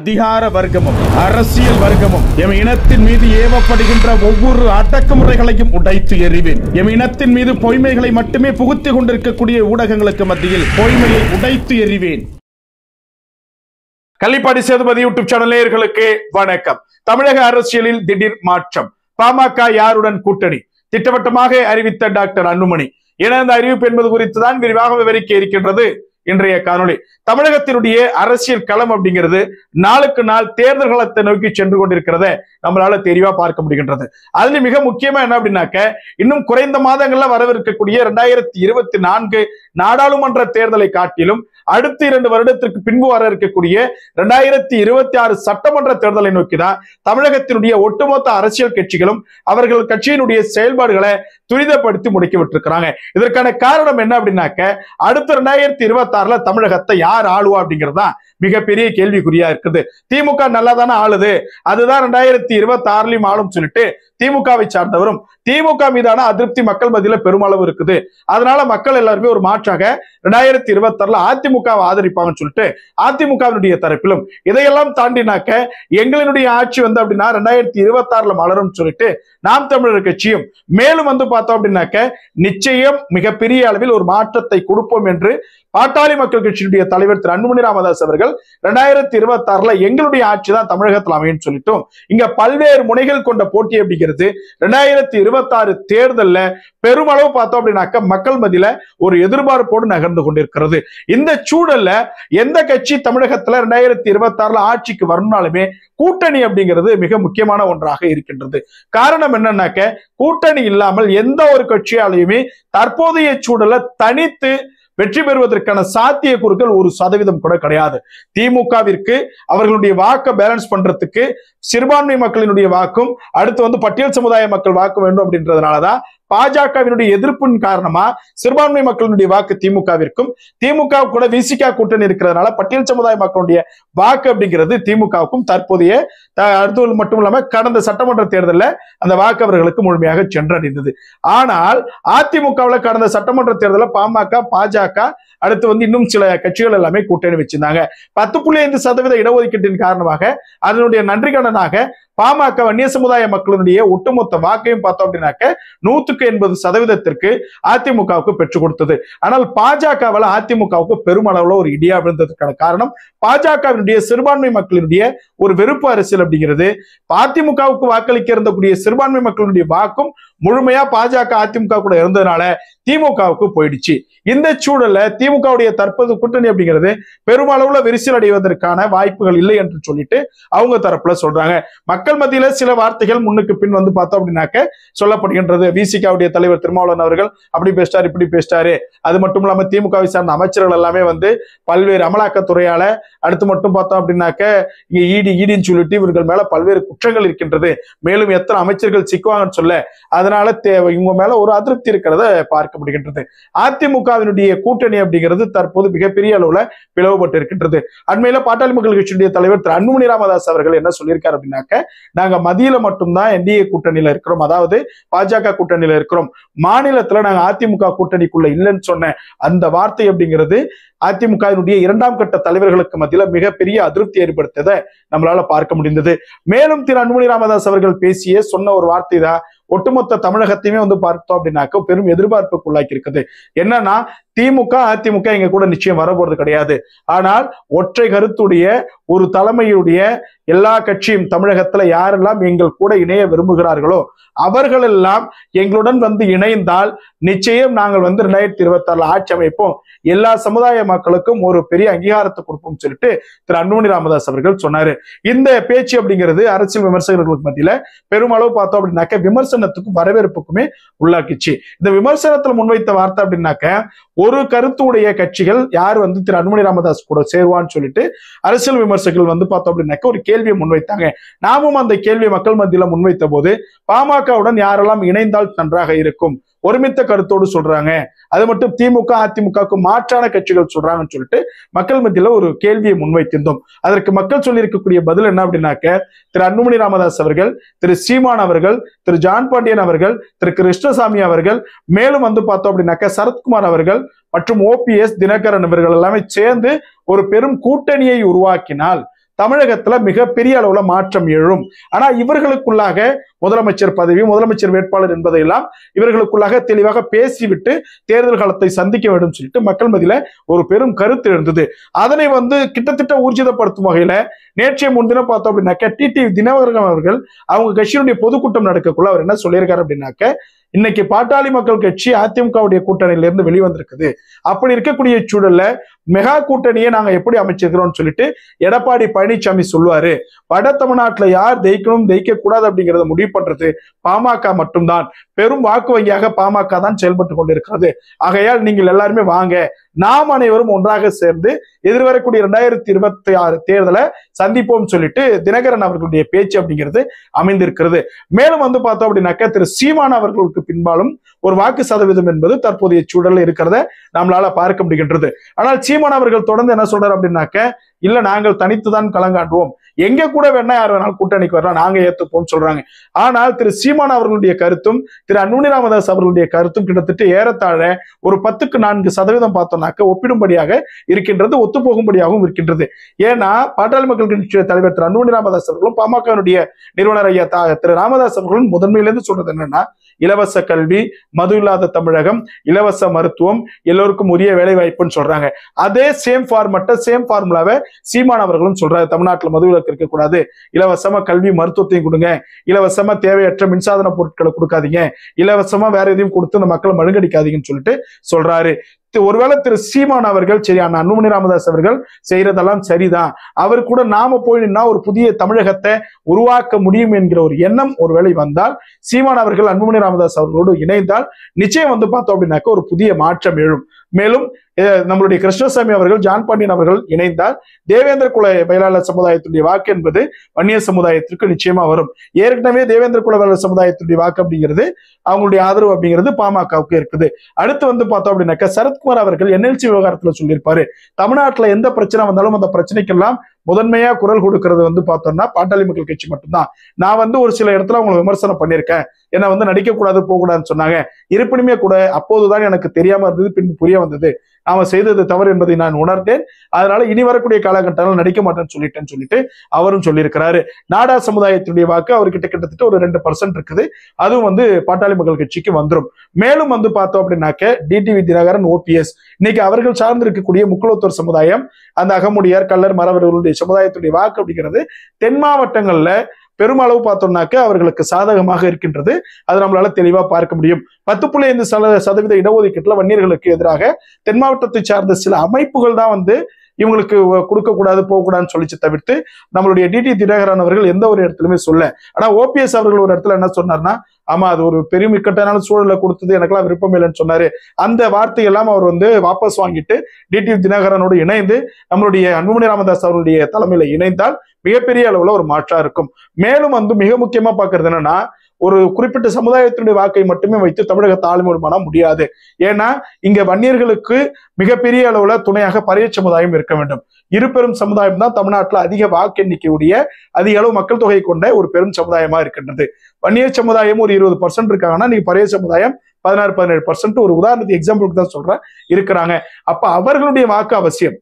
அதிகார வர்க்கமும் அரசியல் வர்க்கமும் எம் இனத்தின் மீது ஏவப்படுகின்ற ஒவ்வொரு அடக்குமுறைகளையும் உடைத்து எறிவேன் எம் இனத்தின் மீது பொய்மைகளை மட்டுமே புகுத்திக் கொண்டிருக்கக்கூடிய ஊடகங்களுக்கு மத்தியில் பொய்மையை உடைத்து எறிவேன் கள்ளிப்பாடி சேதுபதி யூடியூப் சேனல் நேயர்களுக்கு வணக்கம் தமிழக அரசியலில் திடீர் மாற்றம் பாமக யாருடன் கூட்டணி திட்டவட்டமாக அறிவித்த டாக்டர் அன்புமணி என அந்த அறிவிப்பு என்பது குறித்துதான் விரிவாக விவரிக்க இருக்கின்றது இன்றைய காணொலி தமிழகத்தினுடைய அரசியல் களம் அப்படிங்கிறது நாளுக்கு நாள் தேர்தல் களத்தை நோக்கி சென்று கொண்டிருக்கிறத நம்மளால தெளிவா பார்க்க முடிகின்றது அதுல மிக முக்கியமா என்ன அப்படின்னாக்க இன்னும் குறைந்த மாதங்கள்ல வரவிருக்கக்கூடிய இரண்டாயிரத்தி இருபத்தி நான்கு நாடாளுமன்ற தேர்தலை காட்டிலும் அடுத்த இரண்டு வருடத்திற்கு பின்பு வர இருக்கக்கூடிய இரண்டாயிரத்தி இருபத்தி ஆறு சட்டமன்ற தேர்தலை நோக்கிதான் தமிழகத்தினுடைய ஒட்டுமொத்த அரசியல் கட்சிகளும் அவர்கள் கட்சியினுடைய செயல்பாடுகளை துரிதப்படுத்தி முடிக்க விட்டுருக்கிறாங்க இதற்கான காரணம் என்ன அப்படின்னாக்க அடுத்த ரெண்டாயிரத்தி இருபத்தி ஆறுல தமிழகத்தை யார் ஆளுவா அப்படிங்கிறதா மிகப்பெரிய கேள்விக்குறியா இருக்குது திமுக நல்லா தானே ஆளுது அதுதான் ரெண்டாயிரத்தி இருபத்தி ஆறுலயும் ஆளும் சொல்லிட்டு திமுகவை சார்ந்தவரும் திமுக மீதான அதிருப்தி மக்கள் மத்தியில பெருமளவு இருக்குது அதனால மக்கள் எல்லாருமே ஒரு மாற்றாக ரெண்டாயிரத்தி இருபத்தி ஆறுல அதிமுகவை ஆதரிப்பாங்கன்னு சொல்லிட்டு அதிமுகவினுடைய தரப்பிலும் இதையெல்லாம் தாண்டினாக்க எங்களினுடைய ஆட்சி வந்து அப்படின்னா ரெண்டாயிரத்தி இருபத்தி ஆறுல மலரும் சொல்லிட்டு நாம் தமிழர் கட்சியும் மேலும் வந்து பார்த்தோம் அப்படின்னாக்க நிச்சயம் மிகப்பெரிய அளவில் ஒரு மாற்றத்தை கொடுப்போம் என்று பாட்டாளி மக்கள் கட்சியினுடைய தலைவர் திரு அன்புமணி ராமதாஸ் அவர்கள் இரண்டாயிரத்தி இருபத்தி ஆறுல எங்களுடைய ஆட்சி தான் தமிழகத்தில் அமையும் சொல்லிட்டோம் இங்க பல்வேறு முனைகள் கொண்ட போட்டி அப்படிங்கிறது இரண்டாயிரத்தி இருபத்தி ஆறு தேர்தலில் பெருமளவு பார்த்தோம் அப்படின்னாக்க மக்கள் மதியில ஒரு எதிர்பார்ப்போடு நகர்ந்து கொண்டிருக்கிறது இந்த சூழல்ல எந்த கட்சி தமிழகத்துல இரண்டாயிரத்தி இருபத்தி ஆறுல ஆட்சிக்கு வரணும்னாலுமே கூட்டணி அப்படிங்கிறது மிக முக்கியமான ஒன்றாக இருக்கின்றது காரணம் என்னன்னாக்க கூட்டணி இல்லாமல் எந்த எந்த ஒரு கட்சியாலையுமே தற்போதைய சூழல தனித்து வெற்றி பெறுவதற்கான சாத்திய குறுக்கள் ஒரு சதவீதம் கூட கிடையாது திமுகவிற்கு அவர்களுடைய வாக்கை பேலன்ஸ் பண்றதுக்கு சிறுபான்மை மக்களினுடைய வாக்கும் அடுத்து வந்து பட்டியல் சமுதாய மக்கள் வாக்கு வேண்டும் அப்படின்றதுனாலதான் பாஜகவினுடைய எதிர்ப்பின் காரணமா சிறுபான்மை மக்களுடைய வாக்கு திமுகவிற்கும் திமுக கூட விசிகா கூட்டணி இருக்கிறதுனால பட்டியல் சமுதாய மக்களுடைய வாக்கு அப்படிங்கிறது திமுகவுக்கும் தற்போதைய அடுத்தது மட்டும் இல்லாம கடந்த சட்டமன்ற தேர்தலில் அந்த வாக்கு அவர்களுக்கு முழுமையாக சென்றடைந்தது ஆனால் அதிமுகவில் கடந்த சட்டமன்ற தேர்தலில் பாமக பாஜக அடுத்து வந்து இன்னும் சில கட்சிகள் எல்லாமே கூட்டணி வச்சிருந்தாங்க பத்து புள்ளி ஐந்து சதவீத இடஒதுக்கீட்டின் காரணமாக அதனுடைய நன்றிகடனாக பாமக வன்னிய சமுதாய மக்களுடைய ஒட்டுமொத்த வாக்கையும் பார்த்தோம் அப்படின்னாக்க நூத்துக்கு தொண்ணூற்றுக்கு எண்பது சதவீதத்திற்கு அதிமுகவுக்கு பெற்றுக் கொடுத்தது ஆனால் பாஜகவில் அதிமுகவுக்கு பெருமளவில் ஒரு இடியா விழுந்ததுக்கான காரணம் பாஜகவினுடைய சிறுபான்மை மக்களினுடைய ஒரு வெறுப்பு அரசியல் அப்படிங்கிறது அதிமுகவுக்கு வாக்களிக்க இருந்தக்கூடிய சிறுபான்மை மக்களுடைய வாக்கும் முழுமையா பாஜக அதிமுக கூட இருந்ததுனால திமுகவுக்கு போயிடுச்சு இந்த சூழல்ல திமுகவுடைய தற்போது கூட்டணி அப்படிங்கிறது பெருமளவுல விரிசல் அடைவதற்கான வாய்ப்புகள் இல்லை என்று சொல்லிட்டு அவங்க தரப்புல சொல்றாங்க மக்கள் மத்தியில சில வார்த்தைகள் முன்னுக்கு பின் வந்து பார்த்தோம் அப்படின்னாக்க சொல்லப்படுகின்றது விசிகாவுடைய தலைவர் திருமாவளவன் அவர்கள் அப்படி பேசிட்டாரு இப்படி பேசிட்டாரு அது மட்டும் இல்லாம திமுகவை சார்ந்த அமைச்சர்கள் எல்லாமே வந்து பல்வேறு அமலாக்கத்துறையால அடுத்து மட்டும் பார்த்தோம் அப்படின்னாக்க இங்க ஈடி e ஈடின்னு e சொல்லிட்டு இவர்கள் மேல பல்வேறு குற்றங்கள் இருக்கின்றது மேலும் எத்தனை அமைச்சர்கள் சிக்குவாங்கன்னு சொல்ல அதனால இவங்க மேல ஒரு அதிருப்தி இருக்கிறத பார்க்க பார்க்கப்படுகின்றது அதிமுகவினுடைய கூட்டணி அப்படிங்கிறது தற்போது மிகப்பெரிய அளவுல பிளவுபட்டு இருக்கின்றது அண்மையில பாட்டாளி மக்கள் கட்சியுடைய தலைவர் திரு அன்புமணி ராமதாஸ் அவர்கள் என்ன சொல்லியிருக்காரு அப்படின்னாக்க நாங்க மதியில மட்டும்தான் என்டிஏ கூட்டணியில இருக்கிறோம் அதாவது பாஜக கூட்டணியில இருக்கிறோம் மாநிலத்துல நாங்க அதிமுக கூட்டணிக்குள்ள இல்லைன்னு சொன்ன அந்த வார்த்தை அப்படிங்கிறது அதிமுகவினுடைய இரண்டாம் கட்ட தலைவர்களுக்கு மத்தியில மிகப்பெரிய அதிருப்தி ஏற்படுத்ததை நம்மளால பார்க்க முடிந்தது மேலும் திரு அன்புமணி ராமதாஸ் அவர்கள் பேசிய சொன்ன ஒரு வார்த்தை தான் ஒட்டுமொத்த தமிழகத்தையுமே வந்து பார்த்தோம் அப்படின்னாக்க பெரும் எதிர்பார்ப்புக்குள்ளாக்கி இருக்குது என்னன்னா திமுக அதிமுக எங்க கூட நிச்சயம் வரப்போறது கிடையாது ஆனால் ஒற்றை கருத்துடைய ஒரு தலைமையுடைய எல்லா கட்சியும் தமிழகத்துல யாரெல்லாம் எங்கள் கூட இணைய விரும்புகிறார்களோ அவர்கள் எல்லாம் எங்களுடன் வந்து இணைந்தால் நிச்சயம் நாங்கள் வந்து ரெண்டாயிரத்தி இருபத்தி ஆறுல ஆட்சி அமைப்போம் எல்லா சமுதாய மக்களுக்கும் ஒரு பெரிய அங்கீகாரத்தை கொடுப்போம் சொல்லிட்டு திரு அன்புமணி ராமதாஸ் அவர்கள் சொன்னாரு இந்த பேச்சு அப்படிங்கிறது அரசியல் விமர்சகர்களுக்கு மத்தியில பெருமளவு பார்த்தோம் அப்படின்னாக்க விமர்சனம் விமர்சனத்துக்கும் வரவேற்புக்குமே உள்ளாக்கிச்சு இந்த விமர்சனத்தில் முன்வைத்த வார்த்தை அப்படின்னாக்க ஒரு கருத்துடைய கட்சிகள் யார் வந்து திரு அன்புமணி ராமதாஸ் கூட சேருவான்னு சொல்லிட்டு அரசியல் விமர்சகர்கள் வந்து பார்த்தோம் அப்படின்னாக்க ஒரு கேள்வியை முன்வைத்தாங்க நாமும் அந்த கேள்வியை மக்கள் மத்தியில முன்வைத்த போது பாமகவுடன் யாரெல்லாம் இணைந்தால் நன்றாக இருக்கும் ஒருமித்த கருத்தோடு சொல்றாங்க அது மட்டும் திமுக அதிமுகவுக்கு மாற்றான கட்சிகள் சொல்றாங்கன்னு சொல்லிட்டு மக்கள் மத்தியில ஒரு கேள்வியை முன்வைத்திருந்தோம் அதற்கு மக்கள் சொல்லியிருக்கக்கூடிய பதில் என்ன அப்படின்னாக்க திரு அன்புமணி ராமதாஸ் அவர்கள் திரு சீமான் அவர்கள் திரு ஜான் பாண்டியன் அவர்கள் திரு கிருஷ்ணசாமி அவர்கள் மேலும் வந்து பார்த்தோம் அப்படின்னாக்க சரத்குமார் அவர்கள் மற்றும் ஓபிஎஸ் தினகரன் இவர்கள் எல்லாமே சேர்ந்து ஒரு பெரும் கூட்டணியை உருவாக்கினால் தமிழகத்துல மிகப்பெரிய அளவுல மாற்றம் எழும் ஆனா இவர்களுக்குள்ளாக முதலமைச்சர் பதவி முதலமைச்சர் வேட்பாளர் என்பதையெல்லாம் இவர்களுக்குள்ளாக தெளிவாக பேசிவிட்டு தேர்தல் காலத்தை சந்திக்க வேண்டும் சொல்லிட்டு மக்கள் மதியில ஒரு பெரும் கருத்து இருந்தது அதனை வந்து கிட்டத்தட்ட ஊர்ஜிதப்படுத்தும் வகையில நேற்றைய முன்தினம் பார்த்தோம் அப்படின்னாக்க டி தினகரன் அவர்கள் அவங்க கட்சியினுடைய பொதுக்கூட்டம் நடக்கக்குள்ள அவர் என்ன சொல்லியிருக்காரு அப்படின்னாக்க இன்னைக்கு பாட்டாளி மக்கள் கட்சி அதிமுகவுடைய கூட்டணியில இருந்து வெளிவந்திருக்குது அப்படி இருக்கக்கூடிய சூழல்ல மெகா கூட்டணியை நாங்க எப்படி அமைச்சிருக்கிறோம்னு சொல்லிட்டு எடப்பாடி பழனிசாமி சொல்லுவாரு வட தமிழ்நாட்டுல யார் ஜெயிக்கணும் ஜெயிக்க கூடாது அப்படிங்கறத முடிவு பண்றது பாமக மட்டும்தான் பெரும் வாக்கு வங்கியாக பாமக தான் செயல்பட்டு கொண்டிருக்கிறது ஆகையால் நீங்கள் எல்லாருமே வாங்க நாம் அனைவரும் ஒன்றாக சேர்ந்து எதிர்வரக்கூடிய இரண்டாயிரத்தி இருபத்தி ஆறு தேர்தலை சந்திப்போம் சொல்லிட்டு தினகரன் அவர்களுடைய பேச்சு அப்படிங்கிறது அமைந்திருக்கிறது மேலும் வந்து பார்த்தோம் அப்படின்னாக்க திரு சீமான் அவர்களுக்கு பின்பாலும் ஒரு வாக்கு சதவீதம் என்பது தற்போதைய சூழல் இருக்கிறத நம்மளால பார்க்க முடிகின்றது ஆனால் சீமான் அவர்கள் தொடர்ந்து என்ன சொல்றாரு அப்படின்னாக்க இல்ல நாங்கள் தனித்துதான் கலங்காட்டுவோம் எங்க கூட வேணா யார் வேணாலும் கூட்டணிக்கு வரலாம் நாங்க ஏத்துப்போம்னு சொல்றாங்க ஆனால் திரு சீமான் அவர்களுடைய கருத்தும் திரு அன்புமணி ராமதாஸ் அவர்களுடைய கருத்தும் கிட்டத்தட்ட ஏறத்தாழ ஒரு பத்துக்கு நான்கு சதவீதம் பார்த்தோம்னாக்க ஒப்பிடும்படியாக இருக்கின்றது ஒத்துப்போகும்படியாகவும் இருக்கின்றது ஏன்னா பாட்டாளி மக்கள் கட்சியுடைய தலைவர் திரு அன்புமணி ராமதாஸ் அவர்களும் பாமகனுடைய நிறுவனர் ஐயா திரு ராமதாஸ் அவர்களும் முதன்மையிலிருந்து சொல்றது என்னன்னா இலவச கல்வி மது இல்லாத தமிழகம் இலவச மருத்துவம் எல்லோருக்கும் உரிய வேலை வாய்ப்புன்னு சொல்றாங்க அதே சேம் ஃபார்மட்ட சேம் ஃபார்முலாவை சீமான் அவர்களும் சொல்றாரு தமிழ்நாட்டில் மது விலக்கு இருக்கக்கூடாது இலவசமா கல்வி மருத்துவத்தையும் கொடுங்க இலவசமா தேவையற்ற மின்சாதன பொருட்களை கொடுக்காதீங்க இலவசமா வேற எதையும் கொடுத்து இந்த மக்களை மழுங்கடிக்காதீங்கன்னு சொல்லிட்டு சொல்றாரு ஒருவேளை திரு சீமான் அவர்கள் சரி அண்ணா அன்புமணி ராமதாஸ் அவர்கள் செய்யறதெல்லாம் சரிதான் அவர் கூட நாம நின்னா ஒரு புதிய தமிழகத்தை உருவாக்க முடியும் என்கிற ஒரு எண்ணம் ஒருவேளை வந்தால் சீமான் அவர்கள் அன்புமணி ராமதாஸ் அவர்களோடு இணைந்தால் நிச்சயம் வந்து பார்த்தோம் அப்படின்னாக்க ஒரு புதிய மாற்றம் எழும் மேலும் நம்மளுடைய கிருஷ்ணசாமி அவர்கள் ஜான் பாண்டியன் அவர்கள் இணைந்தால் தேவேந்திர குல வேளாளர் சமுதாயத்துடைய வாக்கு என்பது வன்னியர் சமுதாயத்திற்கு நிச்சயமா வரும் ஏற்கனவே தேவேந்திர குல வேளாளர் சமுதாயத்துடைய வாக்கு அப்படிங்கிறது அவங்களுடைய ஆதரவு அப்படிங்கிறது பாமகவுக்கு இருக்குது அடுத்து வந்து பார்த்தோம் அப்படின்னாக்கா சரத்குமார் அவர்கள் என்எல்சி விவகாரத்துல சொல்லியிருப்பாரு தமிழ்நாட்டுல எந்த பிரச்சனை வந்தாலும் அந்த பிரச்சனைக்கெல்லாம் முதன்மையா குரல் கொடுக்கறது வந்து பார்த்தோம்னா பாட்டாளி மக்கள் கட்சி மட்டும்தான் நான் வந்து ஒரு சில இடத்துல அவங்களை விமர்சனம் பண்ணியிருக்கேன் என்னை வந்து நடிக்கக்கூடாது போகக்கூடாதுன்னு சொன்னாங்க இருப்பினுமே கூட அப்போதுதான் எனக்கு தெரியாம இருந்தது பின்பு புரிய வந்தது அவன் செய்தது தவறு என்பதை நான் உணர்ந்தேன் அதனால இனி வரக்கூடிய காலகட்டங்கள் நடிக்க மாட்டேன்னு சொல்லிட்டேன்னு சொல்லிட்டு அவரும் சொல்லியிருக்கிறாரு நாடா சமுதாயத்தினுடைய வாக்கு அவர்கிட்ட கிட்டத்தட்ட ஒரு ரெண்டு பர்சன்ட் இருக்குது அதுவும் வந்து பாட்டாளி மக்கள் கட்சிக்கு வந்துடும் மேலும் வந்து பார்த்தோம் அப்படின்னாக்க டிடிவி தினகரன் ஓபிஎஸ் இன்னைக்கு அவர்கள் சார்ந்திருக்கக்கூடிய முக்குளத்தூர் சமுதாயம் அந்த அகமுடியார் கல்லர் மரவர்களுடைய சமுதாயத்துடைய வாக்கு அப்படிங்கிறது தென் மாவட்டங்கள்ல பெருமளவு பார்த்தோம்னாக்க அவர்களுக்கு சாதகமாக இருக்கின்றது அது நம்மளால தெளிவா பார்க்க முடியும் பத்து புள்ளி ஐந்து சதவீத இடஒதுக்கீட்டுல வன்னியர்களுக்கு எதிராக தென் மாவட்டத்தை சார்ந்த சில அமைப்புகள் தான் வந்து இவங்களுக்கு கொடுக்கக்கூடாது போகக்கூடாதுன்னு சொல்லிச்சு தவிர்த்து நம்மளுடைய டிடி தினகரன் அவர்கள் எந்த ஒரு இடத்துலையுமே சொல்ல ஆனா ஓபிஎஸ் அவர்கள் ஒரு இடத்துல என்ன சொன்னார்னா ஆமா அது ஒரு பெரும் இக்கட்டான சூழலை கொடுத்தது எனக்கெல்லாம் விருப்பம் இல்லைன்னு சொன்னாரு அந்த வார்த்தையெல்லாம் அவர் வந்து வாபஸ் வாங்கிட்டு டிடி தினகரனோடு இணைந்து நம்மளுடைய அன்புமணி ராமதாஸ் அவருடைய தலைமையில இணைந்தால் மிகப்பெரிய அளவுல ஒரு மாற்றா இருக்கும் மேலும் வந்து மிக முக்கியமா பாக்குறது என்னன்னா ஒரு குறிப்பிட்ட சமுதாயத்தினுடைய வாக்கை மட்டுமே வைத்து தமிழக ஆளுநர் பண்ண முடியாது ஏன்னா இங்க வன்னியர்களுக்கு மிகப்பெரிய அளவுல துணையாக பரிய சமுதாயம் இருக்க வேண்டும் இரு பெரும் சமுதாயம் தான் தமிழ்நாட்டில் அதிக வாக்கு எண்ணிக்கையுடைய அதிக அளவு மக்கள் தொகை கொண்ட ஒரு பெரும் சமுதாயமா இருக்கின்றது வன்னியர் சமுதாயம் ஒரு இருபது பர்சன்ட் இருக்காங்கன்னா நீங்க பரிய சமுதாயம் பதினாறு பதினேழு பர்சன்ட் ஒரு உதாரணத்துக்கு எக்ஸாம்பிளுக்கு தான் சொல்றேன் இருக்கிறாங்க அப்ப அவர்களுடைய வாக்கு அவசியம்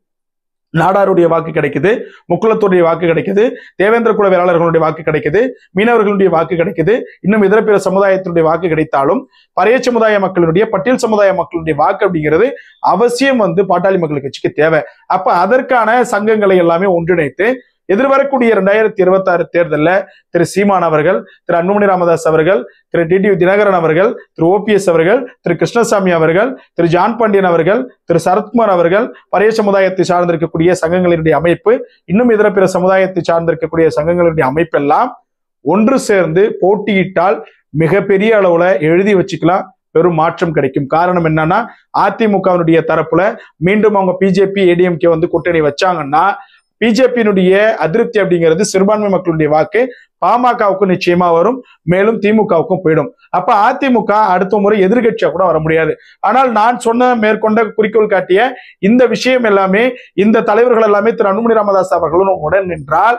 நாடாருடைய வாக்கு கிடைக்குது முக்குளத்துடைய வாக்கு கிடைக்குது தேவேந்திர குல வேளாளர்களுடைய வாக்கு கிடைக்குது மீனவர்களுடைய வாக்கு கிடைக்குது இன்னும் இதர பிற சமுதாயத்தினுடைய வாக்கு கிடைத்தாலும் பறைய சமுதாய மக்களுடைய பட்டியல் சமுதாய மக்களுடைய வாக்கு அப்படிங்கிறது அவசியம் வந்து பாட்டாளி மக்கள் கட்சிக்கு தேவை அப்ப அதற்கான சங்கங்களை எல்லாமே ஒன்றிணைத்து எதிர்வரக்கூடிய இரண்டாயிரத்தி இருபத்தி ஆறு தேர்தலில் திரு சீமான் அவர்கள் திரு அன்புமணி ராமதாஸ் அவர்கள் திரு டி தினகரன் அவர்கள் திரு ஓபிஎஸ் அவர்கள் திரு கிருஷ்ணசாமி அவர்கள் திரு ஜான் பாண்டியன் அவர்கள் திரு சரத்குமார் அவர்கள் பழைய சமுதாயத்தை சார்ந்திருக்கக்கூடிய சங்கங்களினுடைய அமைப்பு இன்னும் இதர பிற சமுதாயத்தை சார்ந்திருக்கக்கூடிய சங்கங்களுடைய அமைப்பெல்லாம் ஒன்று சேர்ந்து போட்டியிட்டால் மிகப்பெரிய அளவுல எழுதி வச்சுக்கலாம் பெரும் மாற்றம் கிடைக்கும் காரணம் என்னன்னா அதிமுகவினுடைய தரப்புல மீண்டும் அவங்க பிஜேபி ஏடிஎம்கே வந்து கூட்டணி வச்சாங்கன்னா பிஜேபியினுடைய அதிருப்தி அப்படிங்கிறது சிறுபான்மை மக்களுடைய வாக்கு பாமகவுக்கும் நிச்சயமா வரும் மேலும் திமுகவுக்கும் போயிடும் அப்ப அதிமுக அடுத்த முறை எதிர்கட்சியா கூட வர முடியாது ஆனால் நான் சொன்ன மேற்கொண்ட குறிக்கோள் காட்டிய இந்த விஷயம் எல்லாமே இந்த தலைவர்கள் எல்லாமே திரு அன்புமணி ராமதாஸ் அவர்களும் உடன் நின்றால்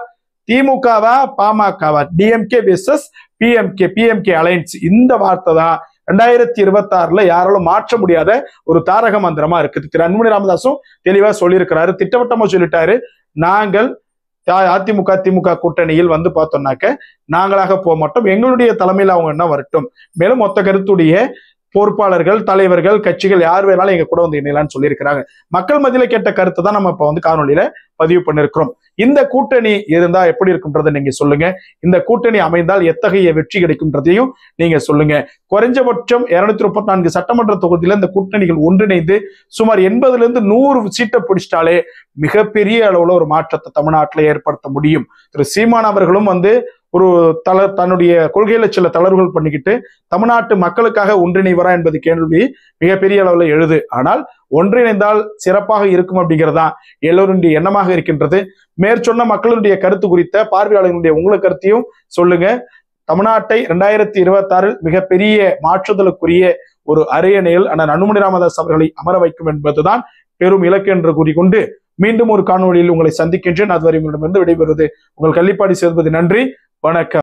திமுகவா பாமகவா DMK versus PMK PMK alliance இந்த வார்த்தை தான் ரெண்டாயிரத்தி இருபத்தி ஆறுல யாராலும் மாற்ற முடியாத ஒரு தாரக மந்திரமா இருக்குது திரு அன்புமணி ராமதாசும் தெளிவா சொல்லியிருக்கிறாரு திட்டவட்டமா சொல்லிட்டாரு நாங்கள் அதிமுக திமுக கூட்டணியில் வந்து பார்த்தோம்னாக்க நாங்களாக போக மாட்டோம் எங்களுடைய தலைமையில் அவங்க என்ன வரட்டும் மேலும் மொத்த கருத்துடைய பொறுப்பாளர்கள் தலைவர்கள் கட்சிகள் யார் வேணாலும் எங்க கூட வந்து இணையலான்னு சொல்லியிருக்கிறாங்க மக்கள் மத்தியில கேட்ட கருத்தை தான் நம்ம இப்ப வந்து காணொலியில பதிவு பண்ணிருக்கிறோம் இந்த கூட்டணி இருந்தா எப்படி இருக்குன்றதை நீங்க சொல்லுங்க இந்த கூட்டணி அமைந்தால் எத்தகைய வெற்றி கிடைக்கும்ன்றதையும் நீங்க சொல்லுங்க குறைஞ்சபட்சம் இருநூத்தி முப்பத்தி நான்கு சட்டமன்ற தொகுதியில இந்த கூட்டணிகள் ஒன்றிணைந்து சுமார் எண்பதுல இருந்து நூறு சீட்டை பிடிச்சிட்டாலே மிகப்பெரிய அளவுல ஒரு மாற்றத்தை தமிழ்நாட்டில் ஏற்படுத்த முடியும் திரு சீமான் அவர்களும் வந்து ஒரு தள தன்னுடைய கொள்கையில சில தளர்வுகள் பண்ணிக்கிட்டு தமிழ்நாட்டு மக்களுக்காக ஒன்றிணைவரா என்பது கேள்வி மிகப்பெரிய அளவில் எழுது ஆனால் ஒன்றிணைந்தால் சிறப்பாக இருக்கும் அப்படிங்கிறதான் எல்லோருடைய எண்ணமாக இருக்கின்றது மேற்சொன்ன மக்களுடைய கருத்து குறித்த பார்வையாளர்களுடைய உங்களை கருத்தையும் சொல்லுங்க தமிழ்நாட்டை இரண்டாயிரத்தி இருபத்தாறில் மிகப்பெரிய மாற்றுதலுக்குரிய ஒரு அரிய நிலையில் ஆனால் அன்புமணி ராமதாஸ் அவர்களை அமர வைக்கும் என்பதுதான் பெரும் இலக்கு என்று கூறிக்கொண்டு மீண்டும் ஒரு காணொலியில் உங்களை சந்திக்கின்றேன் அதுவரை உங்களிடமிருந்து விடைபெறுவது உங்கள் கள்ளிப்பாடி சேர்ப்பது நன்றி வணக்கம்